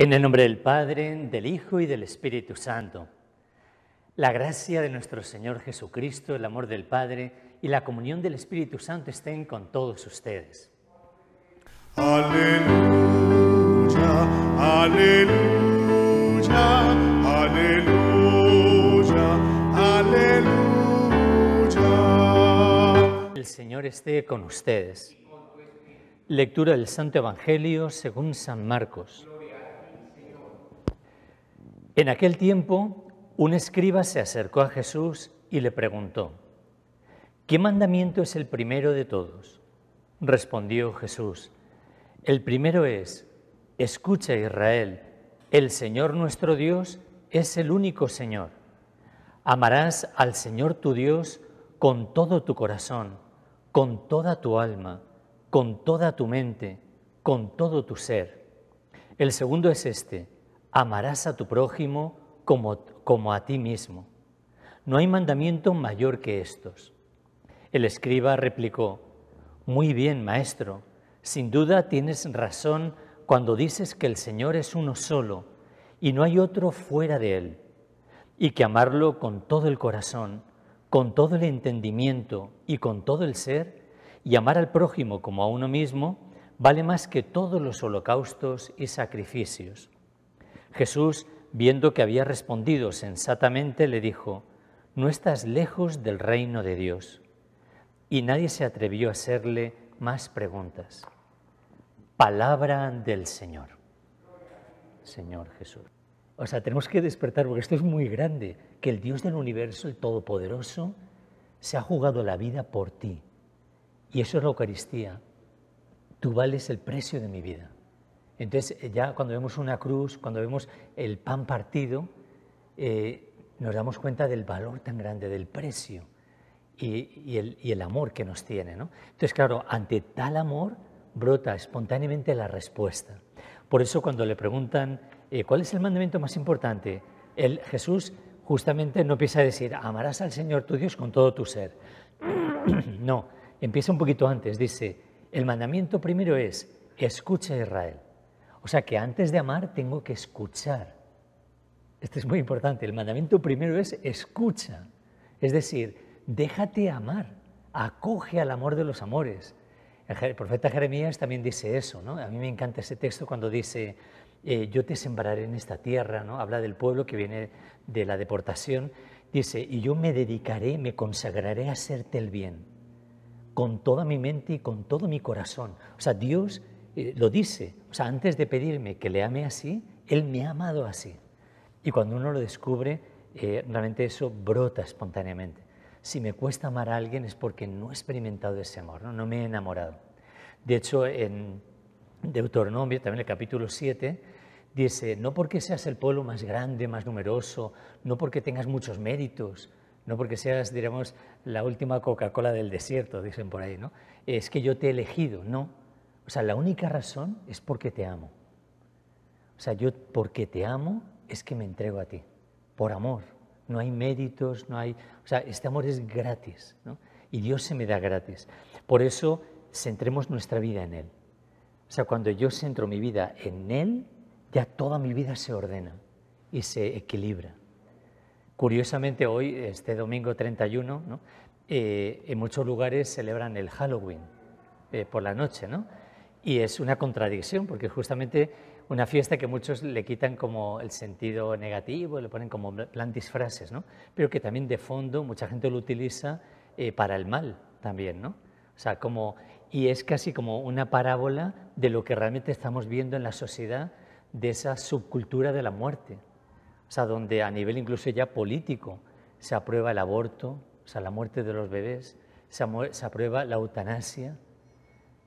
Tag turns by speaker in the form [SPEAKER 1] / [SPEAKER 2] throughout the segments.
[SPEAKER 1] En el nombre del Padre, del Hijo y del Espíritu Santo. La gracia de nuestro Señor Jesucristo, el amor del Padre y la comunión del Espíritu Santo estén con todos ustedes. Aleluya, aleluya, aleluya, aleluya. El Señor esté con ustedes. Lectura del Santo Evangelio según San Marcos. En aquel tiempo, un escriba se acercó a Jesús y le preguntó, ¿qué mandamiento es el primero de todos? Respondió Jesús, el primero es, escucha Israel, el Señor nuestro Dios es el único Señor. Amarás al Señor tu Dios con todo tu corazón, con toda tu alma, con toda tu mente, con todo tu ser. El segundo es este, amarás a tu prójimo como, a ti mismo. No hay mandamiento mayor que estos. El escriba replicó, Muy bien, maestro, sin duda tienes razón cuando dices que el Señor es uno solo y no hay otro fuera de Él, y que amarlo con todo el corazón, con todo el entendimiento y con todo el ser, y amar al prójimo como a uno mismo, vale más que todos los holocaustos y sacrificios. Jesús, viendo que había respondido sensatamente, le dijo, No estás lejos del reino de Dios. Y nadie se atrevió a hacerle más preguntas. Palabra del Señor. Señor Jesús. O sea, tenemos que despertar porque esto es muy grande, que el Dios del universo, el Todopoderoso, se ha jugado la vida por ti. Y eso es la Eucaristía. Tú vales el precio de mi vida. Entonces, eh, ya cuando vemos una cruz, cuando vemos el pan partido, eh, nos damos cuenta del valor tan grande, del precio y, el, amor que nos tiene. Entonces, claro, ante tal amor brota espontáneamente la respuesta. Por eso cuando le preguntan, eh, ¿cuál es el mandamiento más importante? El, Jesús justamente no empieza a decir, amarás al Señor tu Dios con todo tu ser. no, empieza un poquito antes, dice, el mandamiento primero es, escucha a Israel. O sea que antes de amar tengo que escuchar. Esto es muy importante. El mandamiento primero es escucha. Es decir, déjate amar, acoge al amor de los amores. El profeta Jeremías también dice eso, ¿no? A mí me encanta ese texto cuando dice, eh, yo te sembraré en esta tierra, ¿no? Habla del pueblo que viene de la deportación. Dice, y yo me dedicaré, me consagraré a hacerte el bien, con toda mi mente y con todo mi corazón. O sea, Dios eh, lo dice. O sea, antes de pedirme que le ame así, Él me ha amado así. Y cuando uno lo descubre, eh, realmente eso brota espontáneamente. Si me cuesta amar a alguien es porque no he experimentado ese amor, no, no me he enamorado. De hecho, en Deuteronomio, también el capítulo 7, dice, no porque seas el pueblo más grande, más numeroso, no porque tengas muchos méritos, no porque seas, diremos, la última Coca-Cola del desierto, dicen por ahí, ¿no? Es que yo te he elegido, no, o sea, la única razón es porque te amo. O sea, yo porque te amo es que me entrego a ti, por amor. No hay méritos, no hay... O sea, este amor es gratis, ¿no? Y Dios se me da gratis. Por eso centremos nuestra vida en Él. O sea, cuando yo centro mi vida en Él, ya toda mi vida se ordena y se equilibra. Curiosamente, hoy, este domingo 31, ¿no? Eh, en muchos lugares celebran el Halloween eh, por la noche, ¿no? Y es una contradicción, porque es justamente una fiesta que muchos le quitan como el sentido negativo, le ponen como plan disfraces, ¿no? Pero que también de fondo mucha gente lo utiliza eh, para el mal también, ¿no? O sea, como, y es casi como una parábola de lo que realmente estamos viendo en la sociedad de esa subcultura de la muerte. O sea, donde a nivel incluso ya político se aprueba el aborto, o sea, la muerte de los bebés, se aprueba la eutanasia,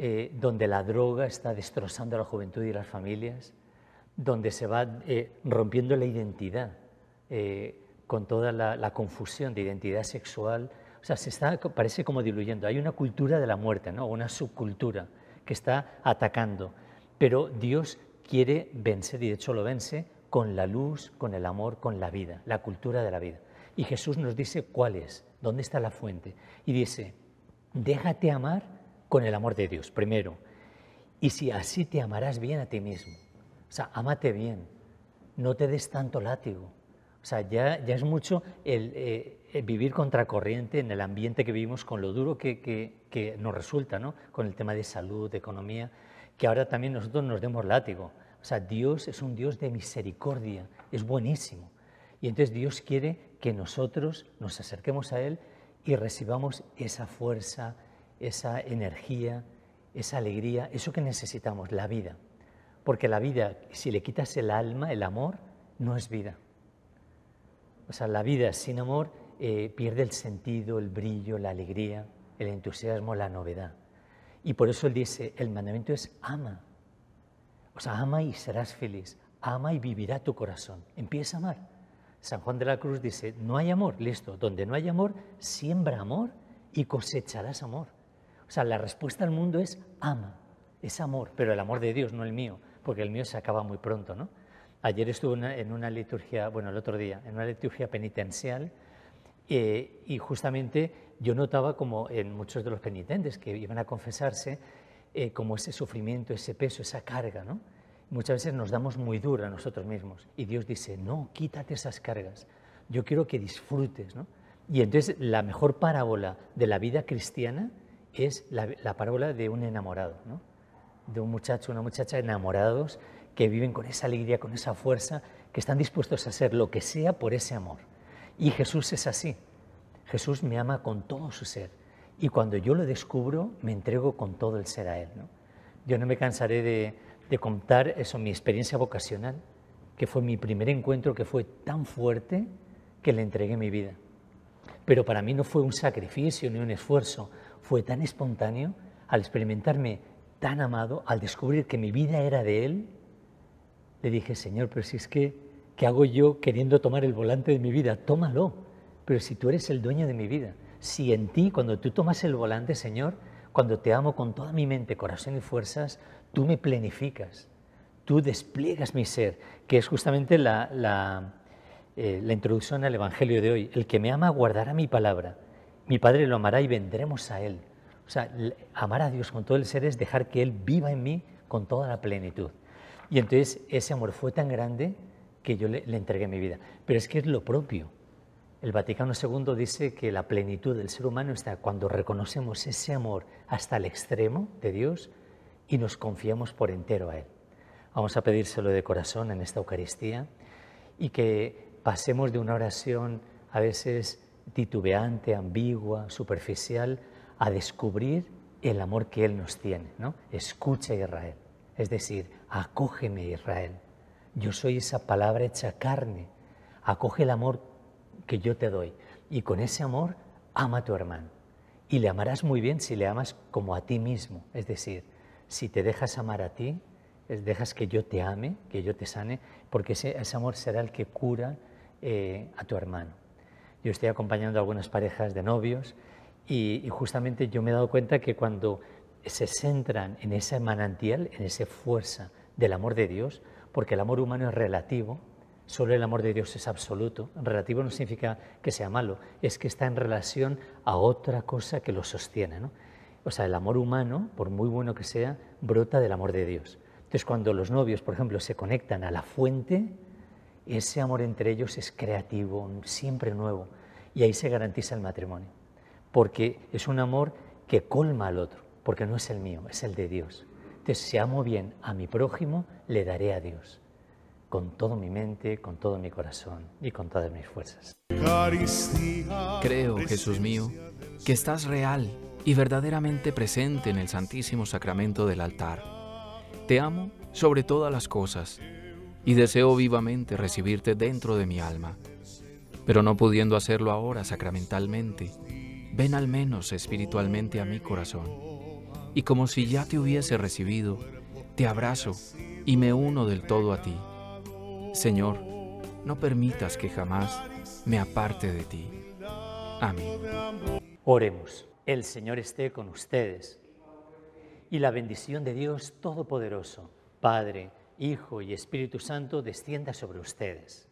[SPEAKER 1] eh, donde la droga está destrozando a la juventud y las familias, donde se va eh, rompiendo la identidad, eh, con toda la, la, confusión de identidad sexual. O sea, se está, parece como diluyendo. Hay una cultura de la muerte, ¿no? una subcultura que está atacando. Pero Dios quiere vencer, y de hecho lo vence, con la luz, con el amor, con la vida, la cultura de la vida. Y Jesús nos dice cuál es, dónde está la fuente. Y dice, déjate amar con el amor de Dios, primero. Y si así te amarás bien a ti mismo, o sea, amate bien, no te des tanto látigo. O sea, ya, ya es mucho eh, el, vivir contracorriente en el ambiente que vivimos con lo duro que, que, que nos resulta, ¿no? Con el tema de salud, de economía, que ahora también nosotros nos demos látigo. O sea, Dios es un Dios de misericordia, es buenísimo. Y entonces Dios quiere que nosotros nos acerquemos a Él y recibamos esa fuerza, esa energía, esa alegría, eso que necesitamos, la vida. Porque la vida, si le quitas el alma, el amor, no es vida. O sea, la vida sin amor eh, pierde el sentido, el brillo, la alegría, el entusiasmo, la novedad. Y por eso él dice, el mandamiento es ama. O sea, ama y serás feliz, ama y vivirá tu corazón. Empieza a amar. San Juan de la Cruz dice, no hay amor, listo, donde no hay amor, siembra amor y cosecharás amor. O sea, la respuesta al mundo es ama, es amor, pero el amor de Dios, no el mío, porque el mío se acaba muy pronto, Ayer estuve en una liturgia, bueno, el otro día, en una liturgia penitencial, eh, y justamente yo notaba como en muchos de los penitentes que iban a confesarse, eh, como ese sufrimiento, ese peso, esa carga, Muchas veces nos damos muy duro a nosotros mismos y Dios dice, no, quítate esas cargas, yo quiero que disfrutes, ¿no? Y entonces la mejor parábola de la vida cristiana es la, parábola de un enamorado, de un muchacho, una muchacha enamorados que viven con esa alegría, con esa fuerza, que están dispuestos a hacer lo que sea por ese amor. Y Jesús es así. Jesús me ama con todo su ser. Y cuando yo lo descubro, me entrego con todo el ser a Él. Yo no me cansaré de contar eso, mi experiencia vocacional, que fue mi primer encuentro que fue tan fuerte que le entregué mi vida. Pero para mí no fue un sacrificio ni un esfuerzo, fue tan espontáneo, al experimentarme tan amado, al descubrir que mi vida era de Él, le dije, Señor, pero si es que, ¿qué hago yo queriendo tomar el volante de mi vida? Tómalo, pero si tú eres el dueño de mi vida, si en ti, cuando tú tomas el volante, Señor, cuando te amo con toda mi mente, corazón y fuerzas, tú me planificas, tú despliegas mi ser, que es justamente la, la eh, introducción al Evangelio de hoy. El que me ama guardará mi palabra mi Padre lo amará y vendremos a Él. O sea, amar a Dios con todo el ser es dejar que Él viva en mí con toda la plenitud. Y entonces ese amor fue tan grande que yo le, entregué mi vida. Pero es que es lo propio. El Vaticano II dice que la plenitud del ser humano está cuando reconocemos ese amor hasta el extremo de Dios y nos confiamos por entero a Él. Vamos a pedírselo de corazón en esta Eucaristía y que pasemos de una oración a veces titubeante, ambigua, superficial, a descubrir el amor que Él nos tiene. ¿no? Escucha Israel, es decir, acógeme Israel. Yo soy esa palabra hecha carne. Acoge el amor que yo te doy y con ese amor ama a tu hermano. Y le amarás muy bien si le amas como a ti mismo. Es decir, si te dejas amar a ti, dejas que yo te ame, que yo te sane, porque ese, amor será el que cura eh, a tu hermano yo estoy acompañando a algunas parejas de novios y, justamente yo me he dado cuenta que cuando se centran en ese manantial, en esa fuerza del amor de Dios, porque el amor humano es relativo, solo el amor de Dios es absoluto. Relativo no significa que sea malo, es que está en relación a otra cosa que lo sostiene. O sea, el amor humano, por muy bueno que sea, brota del amor de Dios. Entonces, cuando los novios, por ejemplo, se conectan a la fuente, ese amor entre ellos es creativo, siempre nuevo, y ahí se garantiza el matrimonio, porque es un amor que colma al otro, porque no es el mío, es el de Dios. Entonces, si amo bien a mi prójimo, le daré a Dios, con toda mi mente, con todo mi corazón y con todas mis fuerzas. Creo, Jesús mío, que estás real y verdaderamente presente en el Santísimo Sacramento del altar. Te amo sobre todas las cosas y deseo vivamente recibirte dentro de mi alma. Pero no pudiendo hacerlo ahora sacramentalmente, ven al menos espiritualmente a mi corazón. Y como si ya te hubiese recibido, te abrazo y me uno del todo a ti. Señor, no permitas que jamás me aparte de ti. Amén. Oremos. El Señor esté con ustedes. Y la bendición de Dios Todopoderoso, Padre, Hijo y Espíritu Santo descienda sobre ustedes.